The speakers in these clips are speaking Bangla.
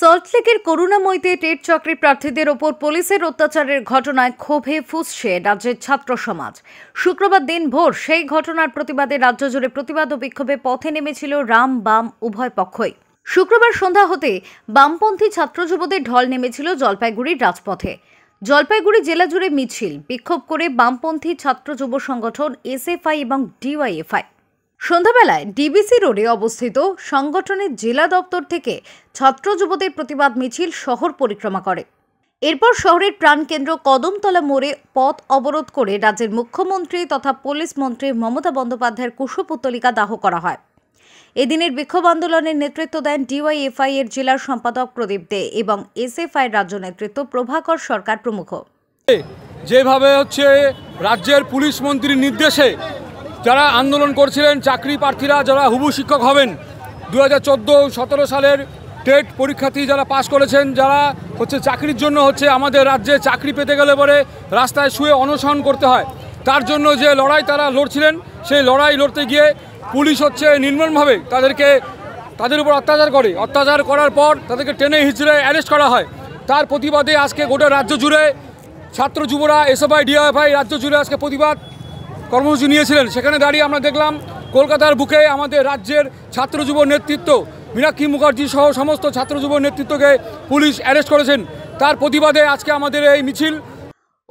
সল্টলেকের করুণাময়ীতে টেট চাকরি প্রার্থীদের ওপর পুলিশের অত্যাচারের ঘটনায় ক্ষোভে ফুসছে রাজ্যের ছাত্র সমাজ শুক্রবার দিন ভোর সেই ঘটনার প্রতিবাদে রাজ্য জুড়ে প্রতিবাদ ও বিক্ষোভে পথে নেমেছিল রাম বাম উভয় পক্ষই শুক্রবার সন্ধ্যা হতে বামপন্থী ছাত্র যুবদের ঢল নেমেছিল জলপাইগুড়ির রাজপথে জলপাইগুড়ি জেলা জুড়ে মিছিল বিক্ষোভ করে বামপন্থী ছাত্র যুব সংগঠন এসএফআই এবং ডিওয়াইএফআই সন্ধ্যাবেলায় ডিবিসি রোডে অবস্থিত সংগঠনের জেলা দপ্তর থেকে ছাত্র যুবদের প্রতিবাদ মিছিল শহর পরিক্রমা করে এরপর শহরের প্রাণকেন্দ্র কদমতলা মোড়ে পথ অবরোধ করে রাজ্যের মুখ্যমন্ত্রী তথা পুলিশ মন্ত্রী মমতা বন্দ্যোপাধ্যায়ের কুশপুতলিকা দাহ করা হয় এদিনের বিক্ষোভ আন্দোলনের নেতৃত্ব দেন ডিওয়াইএফআই এর জেলার সম্পাদক প্রদীপ দে এবং এসএফআই রাজ্য নেতৃত্ব প্রভাকর সরকার প্রমুখ যেভাবে হচ্ছে রাজ্যের পুলিশ মন্ত্রীর নির্দেশে যারা আন্দোলন করছিলেন চাকরি প্রার্থীরা যারা হুবু শিক্ষক হবেন দু হাজার চোদ্দো সতেরো সালের টেট পরীক্ষার্থী যারা পাশ করেছেন যারা হচ্ছে চাকরির জন্য হচ্ছে আমাদের রাজ্যে চাকরি পেতে গেলে পরে রাস্তায় শুয়ে অনশন করতে হয় তার জন্য যে লড়াই তারা লড়ছিলেন সেই লড়াই লড়তে গিয়ে পুলিশ হচ্ছে নির্মমভাবে তাদেরকে তাদের উপর অত্যাচার করে অত্যাচার করার পর তাদেরকে টেনে হিচড়ে অ্যারেস্ট করা হয় তার প্রতিবাদে আজকে গোটা রাজ্য জুড়ে ছাত্র যুবরা এসএফআই ডিএফআই রাজ্য জুড়ে আজকে প্রতিবাদ কর্মসূচি নিয়েছিলেন সেখানে দাঁড়িয়ে আমরা দেখলাম কলকাতার বুকে আমাদের রাজ্যের ছাত্র যুব নেতৃত্ব মীনাক্ষী মুখার্জি সহ সমস্ত ছাত্র যুব নেতৃত্বকে পুলিশ অ্যারেস্ট করেছেন তার প্রতিবাদে আজকে আমাদের এই মিছিল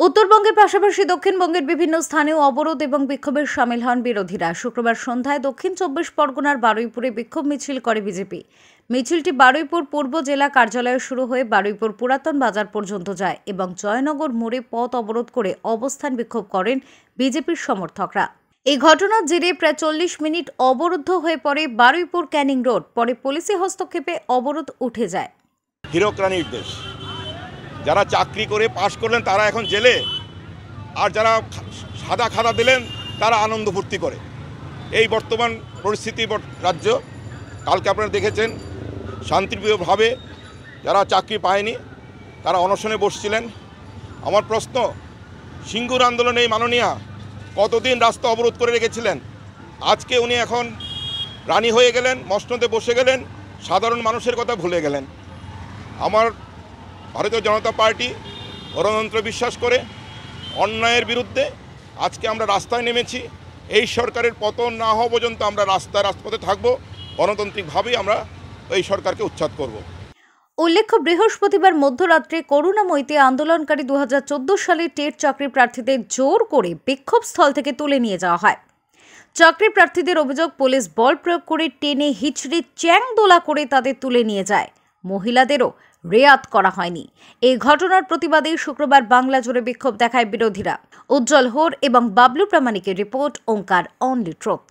উত্তরবঙ্গের পাশাপাশি দক্ষিণবঙ্গের বিভিন্ন স্থানেও অবরোধ এবং বিক্ষোভের সামিল হন বিরোধীরা শুক্রবার সন্ধ্যায় দক্ষিণ চব্বিশ পরগনার বারুইপুরে বিক্ষোভ মিছিল করে বিজেপি মিছিলটি বারুইপুর পূর্ব জেলা কার্যালয়ে শুরু হয়ে বারুইপুর পুরাতন বাজার পর্যন্ত যায় এবং জয়নগর মোড়ে পথ অবরোধ করে অবস্থান বিক্ষোভ করেন বিজেপির সমর্থকরা এই ঘটনার জেরে প্রায় চল্লিশ মিনিট অবরুদ্ধ হয়ে পড়ে বারুইপুর ক্যানিং রোড পরে পুলিশের হস্তক্ষেপে অবরোধ উঠে যায় যারা চাকরি করে পাশ করলেন তারা এখন জেলে আর যারা সাদা খাতা দিলেন তারা আনন্দ ফুর্তি করে এই বর্তমান পরিস্থিতি রাজ্য কালকে আপনারা দেখেছেন শান্তিপ্রিয়ভাবে যারা চাকরি পায়নি তারা অনশনে বসছিলেন আমার প্রশ্ন সিঙ্গুর আন্দোলনে এই মাননীয়া কতদিন রাস্তা অবরোধ করে রেখেছিলেন আজকে উনি এখন রানী হয়ে গেলেন মসনদে বসে গেলেন সাধারণ মানুষের কথা ভুলে গেলেন আমার ভারতীয় জনতা পার্টি গণতন্ত্র বিশ্বাস করে অন্যায়ের বিরুদ্ধে আজকে আমরা রাস্তায় নেমেছি এই সরকারের পতন না হওয়া পর্যন্ত আমরা রাস্তায় রাস্তাপথে থাকবো গণতান্ত্রিকভাবেই আমরা এই সরকারকে উচ্ছেদ করব। উল্লেখ্য বৃহস্পতিবার মধ্যরাত্রে করুণাময়ীতে আন্দোলনকারী দু হাজার সালে টেট চাকরি প্রার্থীদের জোর করে বিক্ষোভস্থল থেকে তুলে নিয়ে যাওয়া হয় চাকরি প্রার্থীদের অভিযোগ পুলিশ বল প্রয়োগ করে টেনে হিচড়ে চ্যাং দোলা করে তাদের তুলে নিয়ে যায় মহিলাদেরও রেয়াত করা হয়নি এই ঘটনার প্রতিবাদে শুক্রবার বাংলা জুড়ে বিক্ষোভ দেখায় বিরোধীরা উজ্জ্বল হোর এবং বাবলু প্রামাণিকের রিপোর্ট ওঙ্কার অনলি ট্রোথ